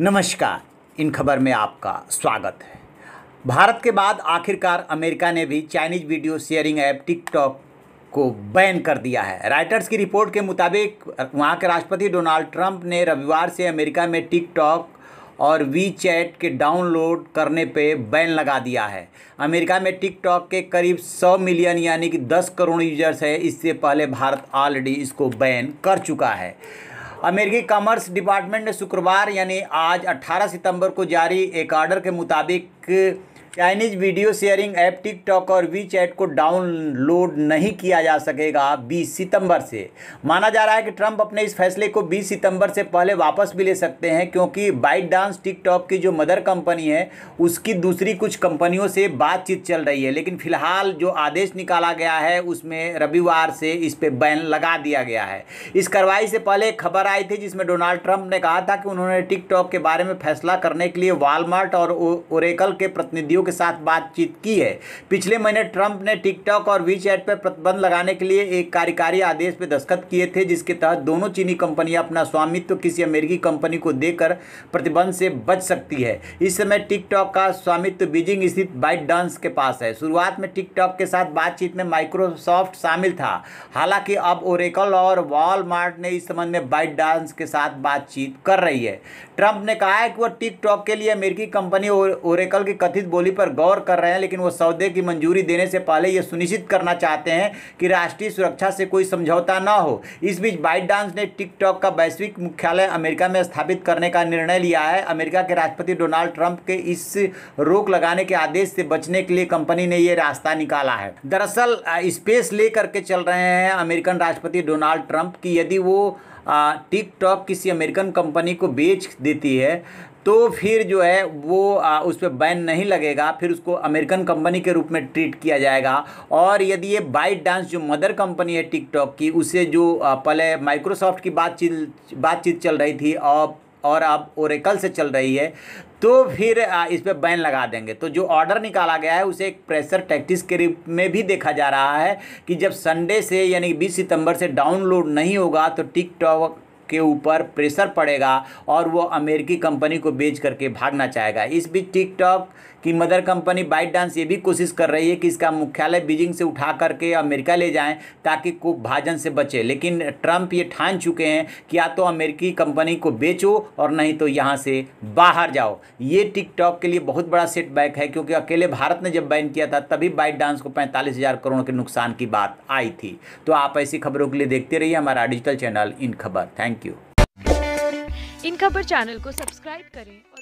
नमस्कार इन खबर में आपका स्वागत है भारत के बाद आखिरकार अमेरिका ने भी Chinese video sharing app TikTok को बैन कर दिया है राइटर्स की रिपोर्ट के मुताबिक वहां के राष्ट्रपति डोनाल्ड ट्रंप ने रविवार से अमेरिका में टिकटॉक और वी चैट के डाउनलोड करने पे बैन लगा दिया है अमेरिका में टिकटॉक के करीब 100 मिलियन यानी कि 10 करोड़ यूजर्स है इससे पहले भारत ऑलरेडी इसको बैन कर चुका है अमेरिकी कॉमर्स डिपार्टमेंट ने शुक्रवार यानी आज 18 सितंबर को जारी एक ऑर्डर के मुताबिक Chinese video sharing app TikTok और वी चैट को डाउनलोड नहीं किया जा सकेगा 20 सितंबर से माना जा रहा है कि ट्रंप अपने इस फैसले को 20 सितंबर से पहले वापस भी ले सकते हैं क्योंकि बाइट डांस टिकटॉक की जो मदर कंपनी है उसकी दूसरी कुछ कंपनियों से बातचीत चल रही है लेकिन फिलहाल जो आदेश निकाला गया है उसमें रविवार से इस पर बैन लगा दिया गया है इस कार्रवाई से पहले एक खबर आई थी जिसमें डोनाल्ड ट्रंप ने कहा था कि उन्होंने टिकटॉक के बारे में फैसला करने के लिए वालमार्ट और ओरेकल के प्रतिनिधियों के साथ बातचीत की है पिछले महीने ट्रंप ने टिकटॉक और वी पर प्रतिबंध लगाने के लिए एक कार्यकारी आदेश पर दस्तखत किए थे जिसके तहत दोनों चीनी कंपनियां अपना स्वामित्व किसी अमेरिकी कंपनी को देकर प्रतिबंध से बच सकती है इस समय टिकटॉक का स्वामित्व बीजिंग स्थित बाइट डांस के पास है शुरुआत में टिकटॉक के साथ बातचीत में माइक्रोसॉफ्ट शामिल था हालांकि अब ओरेकल और वॉलमार्ट ने इस संबंध में बाइट डांस के साथ बातचीत कर रही है ट्रंप ने कहा है कि वह टिकटॉक के लिए अमेरिकी कंपनी ओरेकल की कथित बोली शब्दावली पर गौर कर रहे हैं लेकिन वो सौदे की मंजूरी देने से पहले ये सुनिश्चित करना चाहते हैं कि राष्ट्रीय सुरक्षा से कोई समझौता ना हो इस बीच बाइट डांस ने टिकटॉक का वैश्विक मुख्यालय अमेरिका में स्थापित करने का निर्णय लिया है अमेरिका के राष्ट्रपति डोनाल्ड ट्रंप के इस रोक लगाने के आदेश से बचने के लिए कंपनी ने ये रास्ता निकाला है दरअसल स्पेस लेकर के चल रहे हैं अमेरिकन राष्ट्रपति डोनाल्ड ट्रंप की यदि वो टिकटॉक किसी अमेरिकन कंपनी को बेच देती है तो फिर जो है वो आ, उस पर बैन नहीं लगेगा फिर उसको अमेरिकन कंपनी के रूप में ट्रीट किया जाएगा और यदि ये बाइट डांस जो मदर कंपनी है टिकटॉक की उसे जो पहले माइक्रोसॉफ्ट की बातचीत बातचीत चल रही थी और और अब ओरेकल से चल रही है तो फिर इस पर बैन लगा देंगे तो जो ऑर्डर निकाला गया है उसे एक प्रेशर टैक्टिस के रूप में भी देखा जा रहा है कि जब संडे से यानी 20 सितंबर से डाउनलोड नहीं होगा तो टिकटॉक के ऊपर प्रेशर पड़ेगा और वो अमेरिकी कंपनी को बेच करके भागना चाहेगा इस बीच टिकटॉक की मदर कंपनी बाइट डांस ये भी कोशिश कर रही है कि इसका मुख्यालय बीजिंग से उठा करके अमेरिका ले जाएं ताकि को भाजन से बचे लेकिन ट्रंप ये ठान चुके हैं कि या तो अमेरिकी कंपनी को बेचो और नहीं तो यहाँ से बाहर जाओ ये टिकटॉक के लिए बहुत बड़ा सेटबैक है क्योंकि अकेले भारत ने जब बैन किया था तभी बाइट डांस को पैंतालीस करोड़ के नुकसान की बात आई थी तो आप ऐसी खबरों के लिए देखते रहिए हमारा डिजिटल चैनल इन खबर थैंक थैंक यू इन खबर चैनल को सब्सक्राइब करें और